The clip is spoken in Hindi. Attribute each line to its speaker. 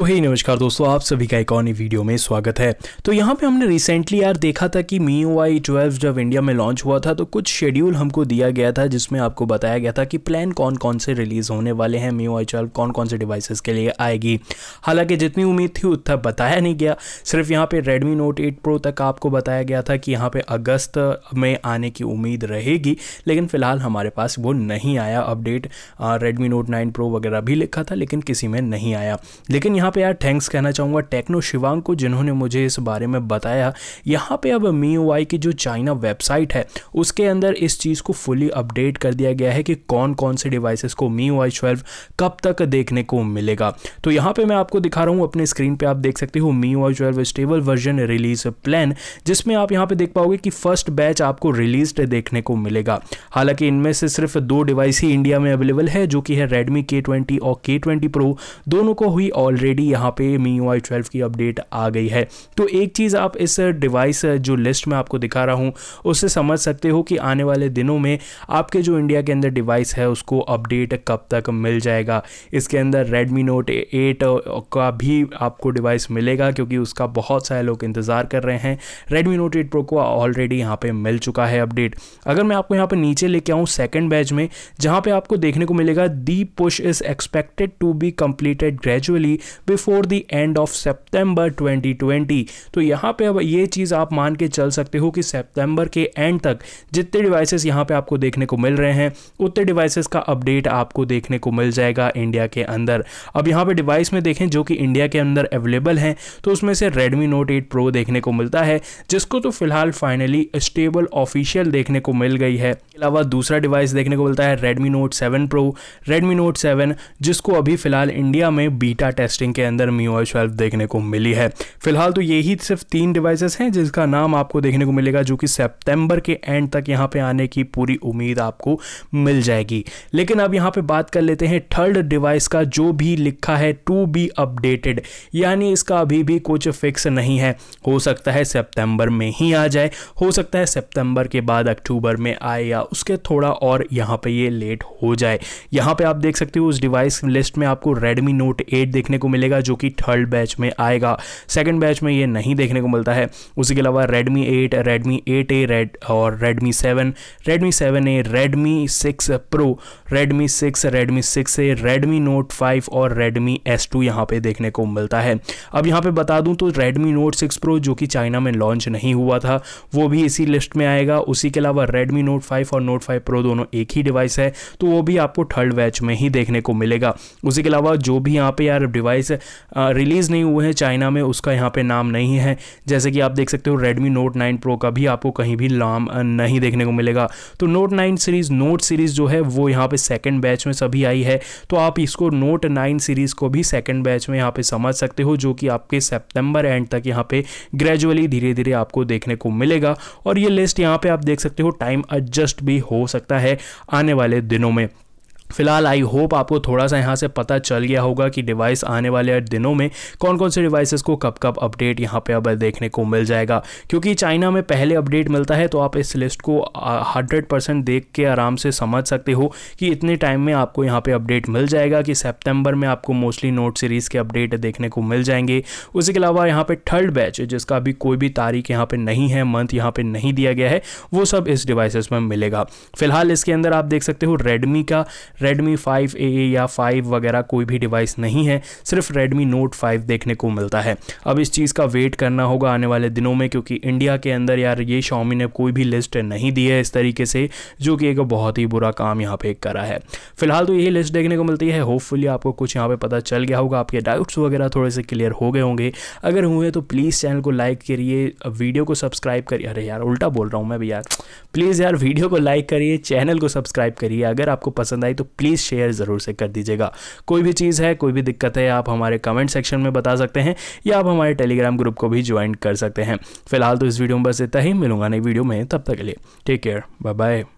Speaker 1: तो हे नमस्कार दोस्तों आप सभी का एक और नई वीडियो में स्वागत है तो यहाँ पे हमने रिसेंटली यार देखा था कि मी आई ट्वेल्व जब इंडिया में लॉन्च हुआ था तो कुछ शेड्यूल हमको दिया गया था जिसमें आपको बताया गया था कि प्लान कौन कौन से रिलीज़ होने वाले हैं मी ओ वाई ट्वेल्व कौन कौन से डिवाइसेस के लिए आएगी हालांकि जितनी उम्मीद थी उतना बताया नहीं गया सिर्फ यहाँ पर रेडमी नोट एट प्रो तक आपको बताया गया था कि यहाँ पर अगस्त में आने की उम्मीद रहेगी लेकिन फ़िलहाल हमारे पास वो नहीं आया update Redmi note nine pro वगैरह भी लिखा था लेकिन किसी में नहीं आया लेकिन यहाँ यहाँ पे यार थैंक्स कहना चाहूँगा टेक्नो शिवांग को जिन्होंने मुझे इस बारे में बताया यहाँ पे अब मी की जो चाइना वेबसाइट है उसके अंदर इस चीज़ को फुली अपडेट कर दिया गया है कि कौन कौन से डिवाइसेस को मी आई ट्वेल्व कब तक देखने को मिलेगा तो यहाँ पे मैं आपको दिखा रहा हूँ अपने स्क्रीन पे आप देख सकते हो Mi Y twelve stable version release plan जिसमें आप यहाँ पे देख पाओगे कि फर्स्ट बैच आपको रिलीज देखने को मिलेगा हालांकि इनमें से सिर्फ दो डिवाइस ही इंडिया में अवेलेबल है जो कि है रेडमी के और के प्रो दोनों को हुई ऑलरेडी ऑलरेडी यहाँ पे मी यू आई ट्वेल्व की अपडेट आ गई है तो एक चीज़ आप इस डिवाइस जो लिस्ट में आपको दिखा रहा हूँ उससे समझ सकते हो कि आने वाले दिनों में आपके जो इंडिया के अंदर डिवाइस है उसको अपडेट कब तक मिल जाएगा इसके अंदर रेडमी नोट एट का भी आपको डिवाइस मिलेगा क्योंकि उसका बहुत सारे लोग इंतज़ार कर रहे हैं रेडमी नोट एट प्रो को ऑलरेडी यहाँ पर मिल चुका है अपडेट अगर मैं आपको यहाँ पर नीचे लेके आऊँ सेकेंड बैच में जहाँ पर आपको देखने को मिलेगा the push is expected to be completed gradually before the end of twenty 2020 तो यहाँ पे अब ये चीज़ आप मान के चल सकते हो कि सेप्टेम्बर के एंड तक जितने डिवाइसेस यहाँ पे आपको देखने को मिल रहे हैं उतने डिवाइसेस का अपडेट आपको देखने को मिल जाएगा इंडिया के अंदर अब यहाँ पे डिवाइस में देखें जो कि इंडिया के अंदर अवेलेबल हैं तो उसमें से रेडमी नोट एट प्रो देखने को मिलता है जिसको तो फिलहाल फाइनली स्टेबल ऑफिशियल देखने को मिल गई है अलावा दूसरा डिवाइस देखने को मिलता है Redmi note seven pro Redmi note seven जिसको अभी फिलहाल इंडिया में बीटा टेस्टिंग के अंदर मी ओ देखने को मिली है फिलहाल तो यही सिर्फ तीन डिवाइसेस हैं जिसका नाम आपको देखने को मिलेगा जो कि सितंबर के एंड तक यहाँ पे आने की पूरी उम्मीद आपको मिल जाएगी लेकिन अब यहाँ पे बात कर लेते हैं थर्ड डिवाइस का जो भी लिखा है टू बी अपडेटेड यानी इसका अभी भी कुछ फिक्स नहीं है हो सकता है सेप्टेम्बर में ही आ जाए हो सकता है सेप्टेम्बर के बाद अक्टूबर में आए या उसके थोड़ा और यहाँ पे ये लेट हो जाए यहाँ पे आप देख सकते हो उस डिवाइस लिस्ट में आपको रेडमी नोट एट देखने को मिलेगा मिलेगा जो कि थर्ड बैच में आएगा सेकेंड बैच में ये नहीं देखने को मिलता है उसी के अलावा Redmi eight Redmi eight A red और Redmi seven Redmi seven A Redmi six pro Redmi six Redmi six A Redmi note five और रेडमी एस टू यहाँ पर देखने को मिलता है अब यहाँ पर बता दूँ तो रेडमी नोट सिक्स प्रो जो कि चाइना में लॉन्च नहीं हुआ था वो भी इसी लिस्ट में आएगा उसी के अलावा रेडमी नोट फाइव और नोट फाइव प्रो दोनों एक ही डिवाइस है तो वो भी आपको थर्ड बैच में ही देखने को मिलेगा उसी के अलावा जो भी यहाँ पे यार डिवाइस रिलीज़ नहीं हुए हैं चाइना में उसका यहाँ पे नाम नहीं है जैसे कि आप देख सकते हो रेडमी नोट नाइन प्रो का भी आपको कहीं भी नाम नहीं देखने को मिलेगा तो note nine series note series जो है वो यहाँ पे सेकेंड बैच में सभी आई है तो आप इसको नोट नाइन सीरीज़ को भी सेकेंड बैच में यहाँ पर समझ सकते हो जो कि आपके सेप्टेम्बर एंड तक यहाँ पर ग्रेजुअली धीरे धीरे आपको देखने को मिलेगा और ये लिस्ट यहाँ पर आप देख सकते हो टाइम एडजस्ट भी हो सकता है आने वाले दिनों में फिलहाल आई होप आपको थोड़ा सा यहाँ से पता चल गया होगा कि डिवाइस आने वाले दिनों में कौन कौन से डिवाइसेस को कब कब अपडेट यहाँ पे अब देखने को मिल जाएगा क्योंकि चाइना में पहले अपडेट मिलता है तो आप इस लिस्ट को हंड्रेड परसेंट देख के आराम से समझ सकते हो कि इतने टाइम में आपको यहाँ पे अपडेट मिल जाएगा कि सेप्टेम्बर में आपको मोस्टली नोट सीरीज़ के अपडेट देखने को मिल जाएंगे उसी के अलावा यहाँ पर थर्ड बैच जिसका अभी कोई भी तारीख यहाँ पर नहीं है मंथ यहाँ पर नहीं दिया गया है वो सब इस डिवाइसेस में मिलेगा फिलहाल इसके अंदर आप देख सकते हो रेडमी का रेडमी फाइव ए या फाइव वगैरह कोई भी डिवाइस नहीं है सिर्फ रेडमी नोट फाइव देखने को मिलता है अब इस चीज़ का वेट करना होगा आने वाले दिनों में क्योंकि इंडिया के अंदर यार ये शॉमी ने कोई भी लिस्ट नहीं दी है इस तरीके से जो कि एक बहुत ही बुरा काम यहाँ पे करा है फिलहाल तो यही लिस्ट देखने को मिलती है होपफुली आपको कुछ यहाँ पर पता चल गया होगा आपके डाउट्स वगैरह थोड़े से क्लियर हो गए होंगे अगर हुए तो प्लीज़ चैनल को लाइक करिए वीडियो को सब्सक्राइब करिए अरे यार उल्टा बोल रहा हूँ मैं भी यार प्लीज़ यार वीडियो को लाइक करिए चैनल को सब्सक्राइब करिए अगर आपको पसंद आई तो प्लीज़ शेयर ज़रूर से कर दीजिएगा कोई भी चीज़ है कोई भी दिक्कत है आप हमारे कमेंट सेक्शन में बता सकते हैं या आप हमारे टेलीग्राम ग्रुप को भी ज्वाइन कर सकते हैं फिलहाल तो इस वीडियो में बस इतना ही मिलूंगा नई वीडियो में तब तक के लिए टेक केयर बाय बाय